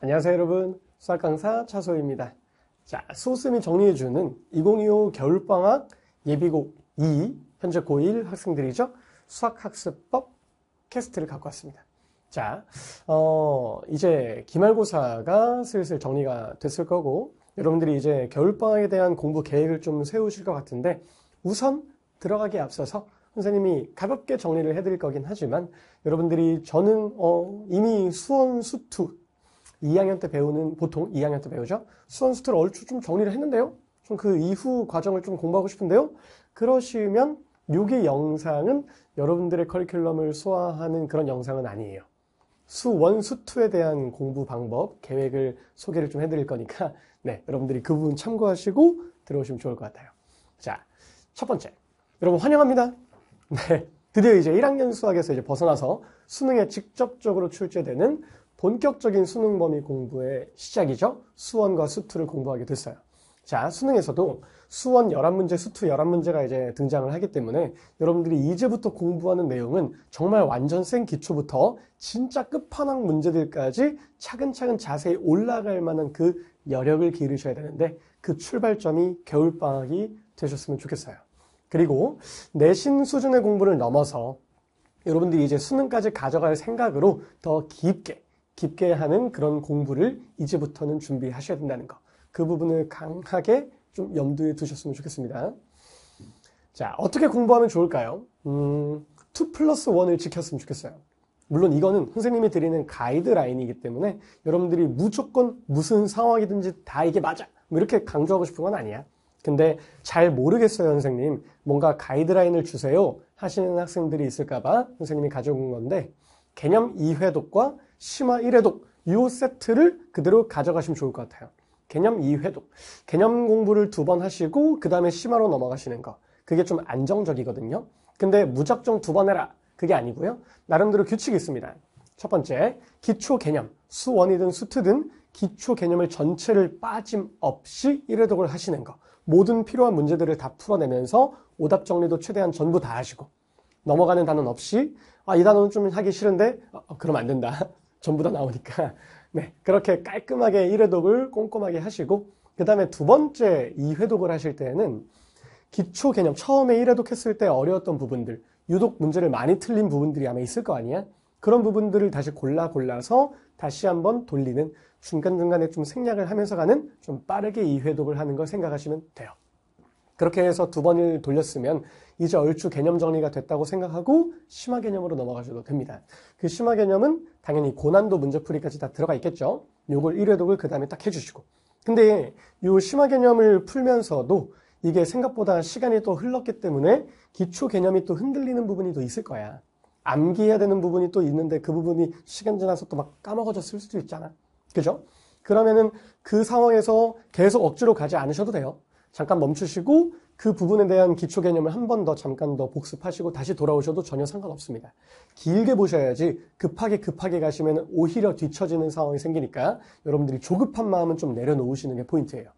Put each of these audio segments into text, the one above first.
안녕하세요 여러분 수학 강사 차소입니다 자 소스 및 정리해주는 2025 겨울방학 예비곡2 현재 고1 학생들이죠 수학학습법 캐스트를 갖고 왔습니다 자 어, 이제 기말고사가 슬슬 정리가 됐을 거고 여러분들이 이제 겨울방학에 대한 공부 계획을 좀 세우실 것 같은데 우선 들어가기에 앞서서 선생님이 가볍게 정리를 해드릴 거긴 하지만 여러분들이 저는 어, 이미 수원 수투 2학년 때 배우는 보통 2학년 때 배우죠. 수선수태를 얼추 좀 정리를 했는데요. 좀 그 이후 과정을 좀 공부하고 싶은데요. 그러시면 요기 영상은 여러분들의 커리큘럼을 소화하는 그런 영상은 아니에요. 수1수2에 대한 공부 방법, 계획을 소개를 좀 해드릴 거니까 네, 여러분들이 그 부분 참고하시고 들어오시면 좋을 것 같아요. 자, 첫 번째. 여러분 환영합니다. 네, 드디어 이제 1학년 수학에서 이제 벗어나서 수능에 직접적으로 출제되는 본격적인 수능 범위 공부의 시작이죠. 수원과 수투를 공부하게 됐어요. 자, 수능에서도 수원 11문제, 수투 11문제가 이제 등장을 하기 때문에 여러분들이 이제부터 공부하는 내용은 정말 완전 센 기초부터 진짜 끝판왕 문제들까지 차근차근 자세히 올라갈 만한 그 여력을 기르셔야 되는데 그 출발점이 겨울방학이 되셨으면 좋겠어요. 그리고 내신 수준의 공부를 넘어서 여러분들이 이제 수능까지 가져갈 생각으로 더 깊게 깊게 하는 그런 공부를 이제부터는 준비하셔야 된다는 거. 그 부분을 강하게 좀 염두에 두셨으면 좋겠습니다. 자, 어떻게 공부하면 좋을까요? 음, 2 플러스 1을 지켰으면 좋겠어요. 물론 이거는 선생님이 드리는 가이드라인이기 때문에 여러분들이 무조건 무슨 상황이든지 다 이게 맞아! 뭐 이렇게 강조하고 싶은 건 아니야. 근데 잘 모르겠어요, 선생님. 뭔가 가이드라인을 주세요 하시는 학생들이 있을까봐 선생님이 가져온 건데 개념 2회독과 심화 1회독 요 세트를 그대로 가져가시면 좋을 것 같아요. 개념 2회독. 개념 공부를 두 번 하시고 그 다음에 심화로 넘어가시는 거. 그게 좀 안정적이거든요. 근데 무작정 두 번 해라. 그게 아니고요. 나름대로 규칙이 있습니다. 첫 번째, 기초 개념, 수원이든 수트든 기초 개념을 전체를 빠짐없이 1회독을 하시는 거. 모든 필요한 문제들을 다 풀어내면서 오답 정리도 최대한 전부 다 하시고 넘어가는 단어는 없이 아, 이 단어는 좀 하기 싫은데 아, 어, 어, 그럼 안 된다. 전부 다 나오니까 네 그렇게 깔끔하게 1회독을 꼼꼼하게 하시고 그 다음에 두 번째 2회독을 하실 때에는 기초 개념 처음에 1회독 했을 때 어려웠던 부분들 유독 문제를 많이 틀린 부분들이 아마 있을 거 아니야 그런 부분들을 다시 골라 골라서 다시 한번 돌리는 중간중간에 좀 생략을 하면서 가는 좀 빠르게 2회독을 하는 걸 생각하시면 돼요. 그렇게 해서 두 번을 돌렸으면 이제 얼추 개념 정리가 됐다고 생각하고 심화 개념으로 넘어가셔도 됩니다. 그 심화 개념은 당연히 고난도 문제풀이까지 다 들어가 있겠죠. 요걸 1회독을 그 다음에 딱 해주시고 근데 요 심화 개념을 풀면서도 이게 생각보다 시간이 또 흘렀기 때문에 기초 개념이 또 흔들리는 부분이 또 있을 거야. 암기해야 되는 부분이 또 있는데 그 부분이 시간 지나서 또 막 까먹어졌을 수도 있잖아. 그죠? 그러면은 그 상황에서 계속 억지로 가지 않으셔도 돼요. 잠깐 멈추시고 그 부분에 대한 기초 개념을 한 번 더 잠깐 더 복습하시고 다시 돌아오셔도 전혀 상관없습니다. 길게 보셔야지 급하게 급하게 가시면 오히려 뒤처지는 상황이 생기니까 여러분들이 조급한 마음은 좀 내려놓으시는 게 포인트예요.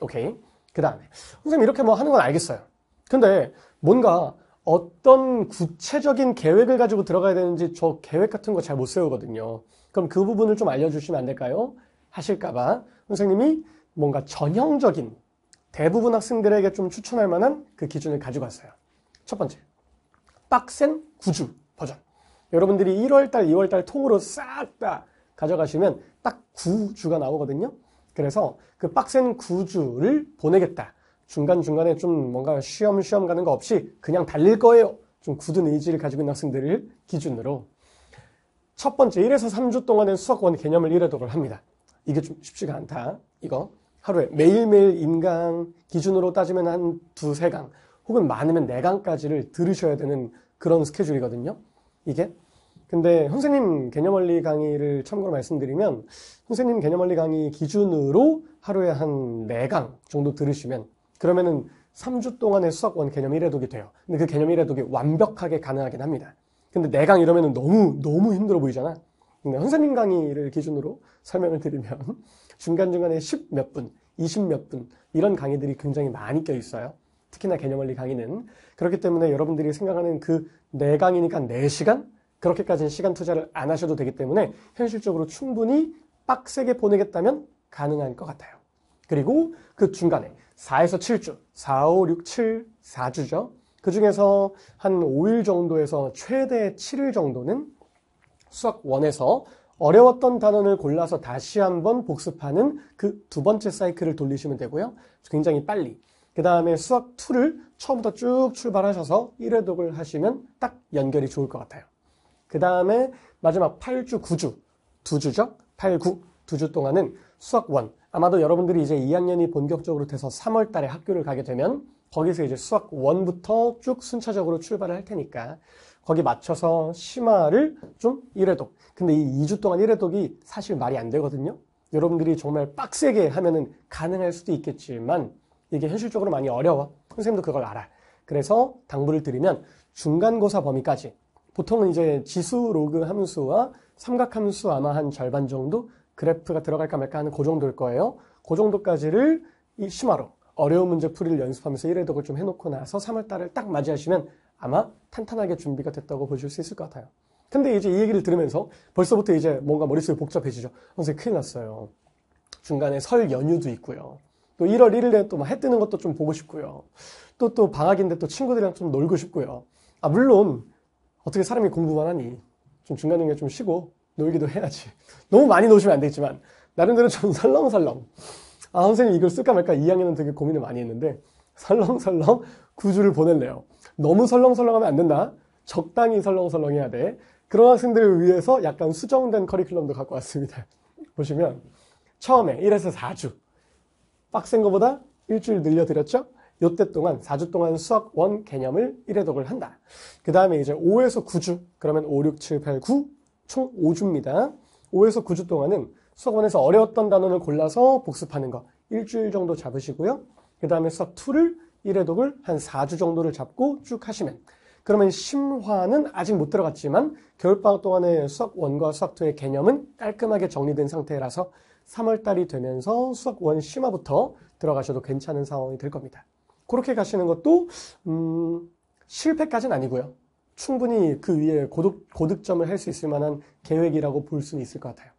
오케이? 그 다음에 선생님 이렇게 뭐 하는 건 알겠어요. 근데 뭔가 어떤 구체적인 계획을 가지고 들어가야 되는지 저 계획 같은 거 잘 못 세우거든요. 그럼 그 부분을 좀 알려주시면 안 될까요? 하실까봐 선생님이 뭔가 전형적인 대부분 학생들에게 좀 추천할 만한 그 기준을 가지고 왔어요. 첫 번째, 빡센 구주 버전. 여러분들이 1월달, 2월달 통으로 싹 다 가져가시면 딱구주가 나오거든요. 그래서 그 빡센 구주를 보내겠다. 중간중간에 좀 뭔가 쉬엄쉬엄 가는 거 없이 그냥 달릴 거예요. 좀 굳은 의지를 가지고 있는 학생들을 기준으로 첫 번째 1에서 3주 동안의 수학권 개념을 이해도록 합니다. 이게 좀 쉽지가 않다. 이거 하루에 매일매일 인강 기준으로 따지면 한 두세 강 혹은 많으면 네 강까지를 들으셔야 되는 그런 스케줄이거든요. 이게. 근데 선생님 개념 원리 강의를 참고로 말씀드리면 선생님 개념 원리 강의 기준으로 하루에 한 네 강 정도 들으시면 그러면은 3주 동안의 수학원 개념 1회독이 돼요. 근데 그 개념 1회독이 완벽하게 가능하긴 합니다. 근데 네 강 이러면 너무 너무 힘들어 보이잖아. 근데 선생님 강의를 기준으로 설명을 드리면 중간중간에 10몇 분, 20몇 분, 이런 강의들이 굉장히 많이 껴 있어요. 특히나 개념원리 강의는. 그렇기 때문에 여러분들이 생각하는 그4강이니까 4시간? 그렇게까지는 시간 투자를 안 하셔도 되기 때문에 현실적으로 충분히 빡세게 보내겠다면 가능한 것 같아요. 그리고 그 중간에 4에서 7주, 4, 5, 6, 7, 4주죠. 그 중에서 한 5일 정도에서 최대 7일 정도는 수학 1에서 어려웠던 단원을 골라서 다시 한번 복습하는 그 두 번째 사이클을 돌리시면 되고요. 굉장히 빨리. 그 다음에 수학 2를 처음부터 쭉 출발하셔서 1회독을 하시면 딱 연결이 좋을 것 같아요. 그 다음에 마지막 8주, 9주, 2주죠? 8, 9, 2주 동안은 수학 1. 아마도 여러분들이 이제 2학년이 본격적으로 돼서 3월 달에 학교를 가게 되면 거기서 이제 수학 1부터 쭉 순차적으로 출발을 할 테니까 거기 맞춰서 심화를 좀 1회독. 근데 이 2주 동안 1회독이 사실 말이 안 되거든요. 여러분들이 정말 빡세게 하면은 가능할 수도 있겠지만 이게 현실적으로 많이 어려워. 선생님도 그걸 알아. 그래서 당부를 드리면 중간고사 범위까지 보통은 이제 지수 로그 함수와 삼각함수 아마 한 절반 정도 그래프가 들어갈까 말까 하는 그 정도일 거예요. 그 정도까지를 이 심화로 어려운 문제 풀이를 연습하면서 1회독을 좀 해놓고 나서 3월달을 딱 맞이하시면 아마 탄탄하게 준비가 됐다고 보실 수 있을 것 같아요. 근데 이제 이 얘기를 들으면서 벌써부터 이제 뭔가 머릿속이 복잡해지죠. 선생님 큰일 났어요. 중간에 설 연휴도 있고요. 또 1월 1일에 또해 뜨는 것도 좀 보고 싶고요. 또 또 방학인데 또 친구들이랑 좀 놀고 싶고요. 아 물론 어떻게 사람이 공부만 하니 좀 중간중간 좀 쉬고 놀기도 해야지. 너무 많이 노시면 안 되겠지만 나름대로 좀 설렁설렁. 아 선생님 이걸 쓸까 말까 2학년은 되게 고민을 많이 했는데 설렁설렁 구주를 보낼래요. 너무 설렁설렁하면 안 된다. 적당히 설렁설렁해야 돼. 그런 학생들을 위해서 약간 수정된 커리큘럼도 갖고 왔습니다. 보시면 처음에 1에서 4주 빡센 거보다 일주일 늘려드렸죠? 요때 동안 4주 동안 수학 1 개념을 1회독을 한다. 그 다음에 이제 5에서 9주 그러면 5, 6, 7, 8, 9 총 5주입니다. 5에서 9주 동안은 수학원에서 어려웠던 단어를 골라서 복습하는 거 일주일 정도 잡으시고요. 그 다음에 수학 2를 1회독을 한 4주 정도를 잡고 쭉 하시면 그러면 심화는 아직 못 들어갔지만 겨울방학 동안의 수학 1과 수학 2의 개념은 깔끔하게 정리된 상태라서 3월달이 되면서 수학 1 심화부터 들어가셔도 괜찮은 상황이 될 겁니다. 그렇게 가시는 것도 음, 실패까지는 아니고요. 충분히 그 위에 고득, 고득점을 할 수 있을 만한 계획이라고 볼 수는 있을 것 같아요.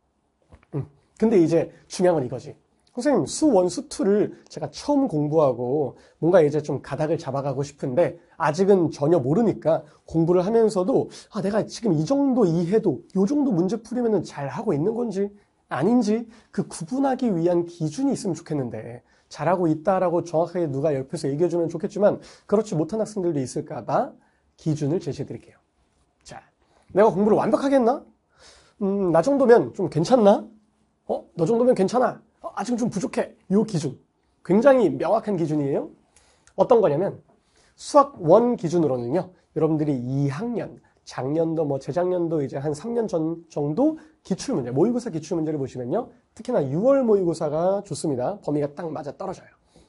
음. 근데 이제 중요한 건 이거지. 선생님, 수1, 수2를 제가 처음 공부하고 뭔가 이제 좀 가닥을 잡아가고 싶은데 아직은 전혀 모르니까 공부를 하면서도 아, 내가 지금 이 정도 이해도 이 정도 문제 풀이면 잘 하고 있는 건지 아닌지 그 구분하기 위한 기준이 있으면 좋겠는데 잘하고 있다라고 정확하게 누가 옆에서 얘기해주면 좋겠지만 그렇지 못한 학생들도 있을까봐 기준을 제시해드릴게요. 자, 내가 공부를 완벽하게 했나? 음, 나 정도면 좀 괜찮나? 어, 너 정도면 괜찮아. 아직 좀 부족해. 요 기준. 굉장히 명확한 기준이에요. 어떤 거냐면 수학 1 기준으로는요. 여러분들이 2학년, 작년도 뭐 재작년도 이제 한 3년 전 정도 기출문제, 모의고사 기출문제를 보시면요. 특히나 6월 모의고사가 좋습니다. 범위가 딱 맞아 떨어져요.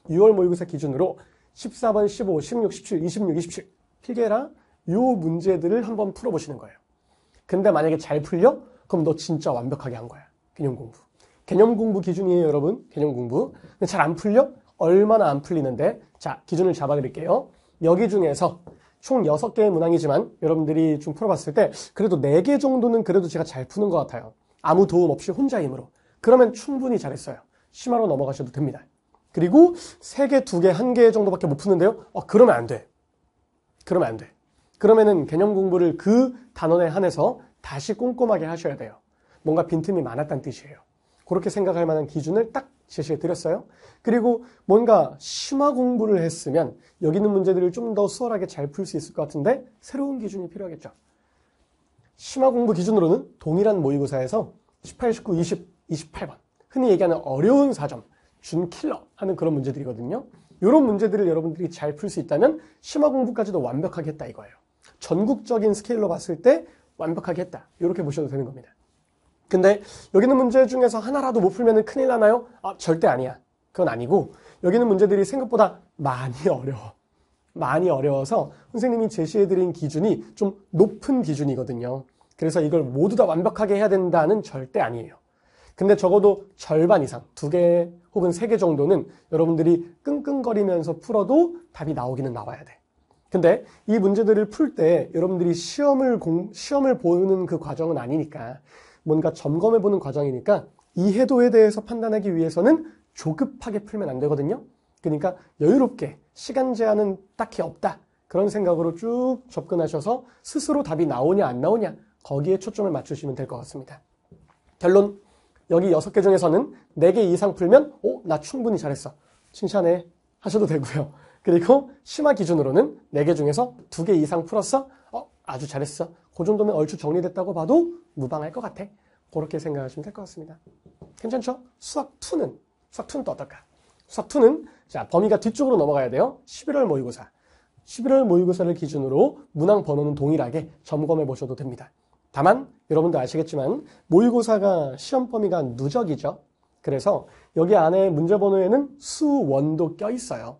6월 모의고사 기준으로 14번, 15, 16, 17, 26, 27 필계라 요 문제들을 한번 풀어보시는 거예요. 근데 만약에 잘 풀려? 그럼 너 진짜 완벽하게 한 거야. 균형 공부. 개념 공부 기준이에요, 여러분. 개념 공부. 잘 안 풀려? 얼마나 안 풀리는데? 자, 기준을 잡아드릴게요. 여기 중에서 총 6개의 문항이지만 여러분들이 좀 풀어봤을 때 그래도 4개 정도는 그래도 제가 잘 푸는 것 같아요. 아무 도움 없이 혼자 힘으로. 그러면 충분히 잘했어요. 심화로 넘어가셔도 됩니다. 그리고 3개, 2개, 1개 정도밖에 못 푸는데요. 어, 그러면 안 돼. 그러면 안 돼. 그러면은 개념 공부를 그 단원에 한해서 다시 꼼꼼하게 하셔야 돼요. 뭔가 빈틈이 많았다는 뜻이에요. 그렇게 생각할 만한 기준을 딱 제시해 드렸어요. 그리고 뭔가 심화 공부를 했으면 여기 있는 문제들을 좀 더 수월하게 잘 풀 수 있을 것 같은데 새로운 기준이 필요하겠죠. 심화 공부 기준으로는 동일한 모의고사에서 18, 19, 20, 28번 흔히 얘기하는 어려운 4점, 준킬러 하는 그런 문제들이거든요. 이런 문제들을 여러분들이 잘 풀 수 있다면 심화 공부까지도 완벽하게 했다 이거예요. 전국적인 스케일로 봤을 때 완벽하게 했다. 이렇게 보셔도 되는 겁니다. 근데 여기 있는 문제 중에서 하나라도 못 풀면 큰일 나나요? 아, 절대 아니야. 그건 아니고 여기 있는 문제들이 생각보다 많이 어려워. 많이 어려워서 선생님이 제시해드린 기준이 좀 높은 기준이거든요. 그래서 이걸 모두 다 완벽하게 해야 된다는 절대 아니에요. 근데 적어도 절반 이상, 두 개 혹은 세 개 정도는 여러분들이 끙끙거리면서 풀어도 답이 나오기는 나와야 돼. 근데 이 문제들을 풀 때 여러분들이 시험을 공, 시험을 보는 그 과정은 아니니까 뭔가 점검해보는 과정이니까 이해도에 대해서 판단하기 위해서는 조급하게 풀면 안 되거든요. 그러니까 여유롭게 시간 제한은 딱히 없다. 그런 생각으로 쭉 접근하셔서 스스로 답이 나오냐 안 나오냐 거기에 초점을 맞추시면 될 것 같습니다. 결론 여기 6개 중에서는 4개 이상 풀면 오, 어, 나 충분히 잘했어. 칭찬해 하셔도 되고요. 그리고 심화 기준으로는 4개 중에서 2개 이상 풀었어? 어, 아주 잘했어. 그 정도면 얼추 정리됐다고 봐도 무방할 것 같아. 그렇게 생각하시면 될 것 같습니다. 괜찮죠? 수학 2는 수학 2는 또 어떨까? 수학 2는 자 범위가 뒤쪽으로 넘어가야 돼요. 11월 모의고사. 11월 모의고사를 기준으로 문항 번호는 동일하게 점검해 보셔도 됩니다. 다만 여러분도 아시겠지만 모의고사가 시험 범위가 누적이죠. 그래서 여기 안에 문제 번호에는 수원도 껴 있어요.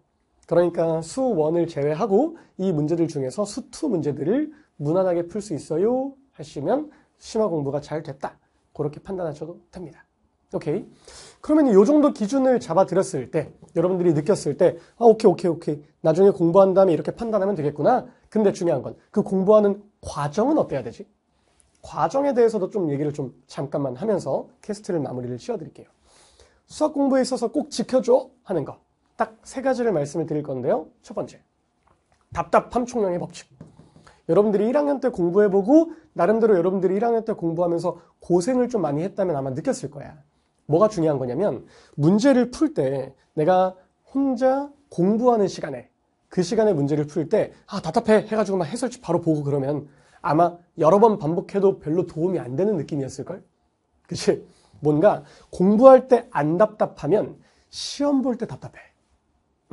그러니까 수원을 제외하고 이 문제들 중에서 수2 문제들을 무난하게 풀 수 있어요 하시면 심화 공부가 잘 됐다 그렇게 판단하셔도 됩니다 오케이 그러면 이 정도 기준을 잡아드렸을 때 여러분들이 느꼈을 때 아 오케이 오케이 오케이 나중에 공부한 다음에 이렇게 판단하면 되겠구나 근데 중요한 건 그 공부하는 과정은 어때야 되지? 과정에 대해서도 좀 얘기를 좀 잠깐만 하면서 캐스트를 마무리를 씌워드릴게요 수학 공부에 있어서 꼭 지켜줘 하는 거 딱 세 가지를 말씀을 드릴 건데요 첫 번째 답답함 총량의 법칙 여러분들이 1학년 때 공부해보고 나름대로 여러분들이 1학년 때 공부하면서 고생을 좀 많이 했다면 아마 느꼈을 거야. 뭐가 중요한 거냐면 문제를 풀 때 내가 혼자 공부하는 시간에 그 시간에 문제를 풀 때 아 답답해 해가지고 막 해설집 바로 보고 그러면 아마 여러 번 반복해도 별로 도움이 안 되는 느낌이었을걸? 그치? 뭔가 공부할 때 안 답답하면 시험 볼 때 답답해.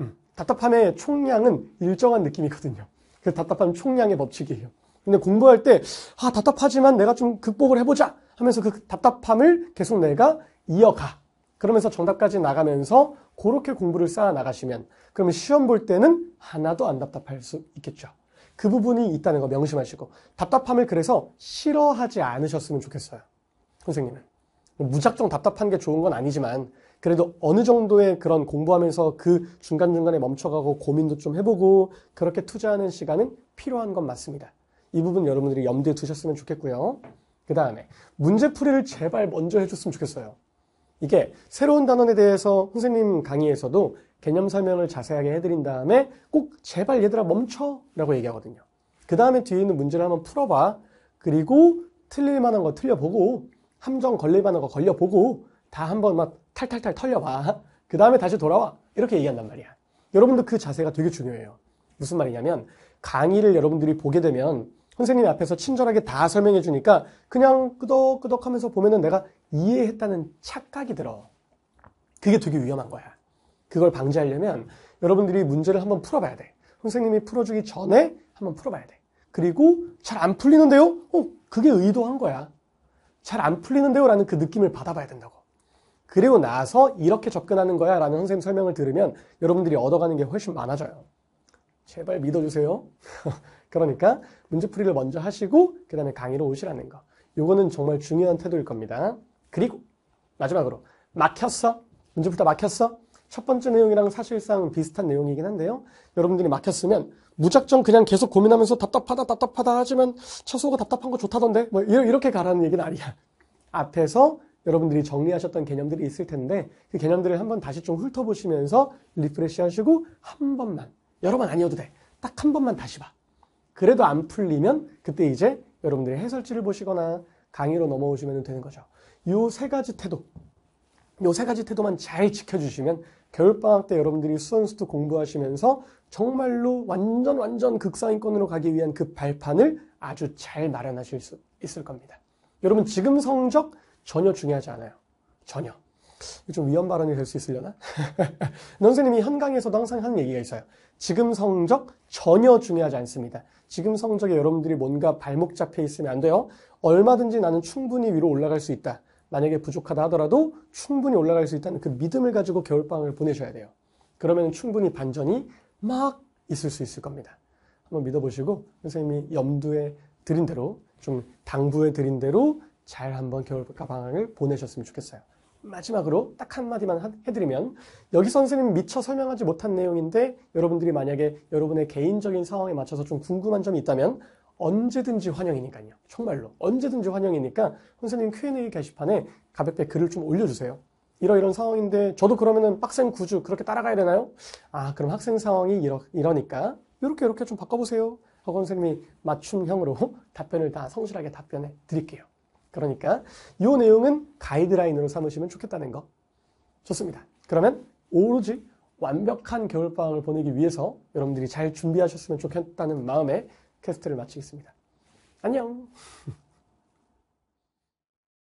음, 답답함의 총량은 일정한 느낌이거든요. 그 답답함 총량의 법칙이에요. 근데 공부할 때, 아, 답답하지만 내가 좀 극복을 해보자! 하면서 그 답답함을 계속 내가 이어가. 그러면서 정답까지 나가면서 그렇게 공부를 쌓아 나가시면, 그러면 시험 볼 때는 하나도 안 답답할 수 있겠죠. 그 부분이 있다는 거 명심하시고, 답답함을 그래서 싫어하지 않으셨으면 좋겠어요. 선생님은. 무작정 답답한 게 좋은 건 아니지만, 그래도 어느 정도의 그런 공부하면서 그 중간중간에 멈춰가고 고민도 좀 해보고 그렇게 투자하는 시간은 필요한 건 맞습니다. 이 부분 여러분들이 염두에 두셨으면 좋겠고요. 그 다음에 문제풀이를 제발 먼저 해줬으면 좋겠어요. 이게 새로운 단원에 대해서 선생님 강의에서도 개념 설명을 자세하게 해드린 다음에 꼭 제발 얘들아 멈춰 라고 얘기하거든요. 그 다음에 뒤에 있는 문제를 한번 풀어봐. 그리고 틀릴 만한 거 틀려보고 함정 걸릴 만한 거 걸려보고 다 한번 막 탈탈탈 털려봐. 그 다음에 다시 돌아와. 이렇게 얘기한단 말이야. 여러분도 그 자세가 되게 중요해요. 무슨 말이냐면 강의를 여러분들이 보게 되면 선생님 앞에서 친절하게 다 설명해 주니까 그냥 끄덕끄덕 하면서 보면은 내가 이해했다는 착각이 들어. 그게 되게 위험한 거야. 그걸 방지하려면 여러분들이 문제를 한번 풀어봐야 돼. 선생님이 풀어주기 전에 한번 풀어봐야 돼. 그리고 잘 안 풀리는데요? 어, 그게 의도한 거야. 잘 안 풀리는데요? 라는 그 느낌을 받아봐야 된다고. 그리고 나서 이렇게 접근하는 거야 라는 선생님 설명을 들으면 여러분들이 얻어가는 게 훨씬 많아져요. 제발 믿어주세요. 그러니까 문제풀이를 먼저 하시고 그 다음에 강의로 오시라는 거. 요거는 정말 중요한 태도일 겁니다. 그리고 마지막으로 막혔어? 문제풀이 다 막혔어? 첫 번째 내용이랑 사실상 비슷한 내용이긴 한데요. 여러분들이 막혔으면 무작정 그냥 계속 고민하면서 답답하다 답답하다 하지만 처소가 답답한 거 좋다던데 뭐 이렇게 가라는 얘기는 아니야. 앞에서 여러분들이 정리하셨던 개념들이 있을 텐데 그 개념들을 한번 다시 좀 훑어보시면서 리프레시 하시고 한 번만 여러 번 아니어도 돼. 딱 한 번만 다시 봐. 그래도 안 풀리면 그때 이제 여러분들이 해설지를 보시거나 강의로 넘어오시면 되는 거죠. 요 세 가지 태도, 요 세 가지 태도만 잘 지켜주시면 겨울방학 때 여러분들이 수원수도 공부하시면서 정말로 완전 완전 극상위권으로 가기 위한 그 발판을 아주 잘 마련하실 수 있을 겁니다. 여러분 지금 성적 전혀 중요하지 않아요. 전혀. 좀 위험 발언이 될 수 있으려나? 선생님이 현강에서도 항상 하는 얘기가 있어요. 지금 성적 전혀 중요하지 않습니다. 지금 성적에 여러분들이 뭔가 발목 잡혀 있으면 안 돼요. 얼마든지 나는 충분히 위로 올라갈 수 있다. 만약에 부족하다 하더라도 충분히 올라갈 수 있다는 그 믿음을 가지고 겨울방학을 보내셔야 돼요. 그러면 충분히 반전이 막 있을 수 있을 겁니다. 한번 믿어보시고 선생님이 염두에 드린 대로 좀 당부에 드린 대로 잘 한번 겨울 방학을 보내셨으면 좋겠어요. 마지막으로 딱 한마디만 해드리면 여기 선생님 미처 설명하지 못한 내용인데 여러분들이 만약에 여러분의 개인적인 상황에 맞춰서 좀 궁금한 점이 있다면 언제든지 환영이니까요. 정말로 언제든지 환영이니까 선생님 Q&A 게시판에 가볍게 글을 좀 올려주세요. 이러이런 상황인데 저도 그러면은 빡센 구주 그렇게 따라가야 되나요? 아 그럼 학생 상황이 이러, 이러니까 이렇게 이렇게 좀 바꿔보세요. 학원 선생님이 맞춤형으로 답변을 다 성실하게 답변해 드릴게요. 그러니까 이 내용은 가이드라인으로 삼으시면 좋겠다는 거. 좋습니다. 그러면 오로지 완벽한 겨울방학을 보내기 위해서 여러분들이 잘 준비하셨으면 좋겠다는 마음에 퀘스트를 마치겠습니다. 안녕!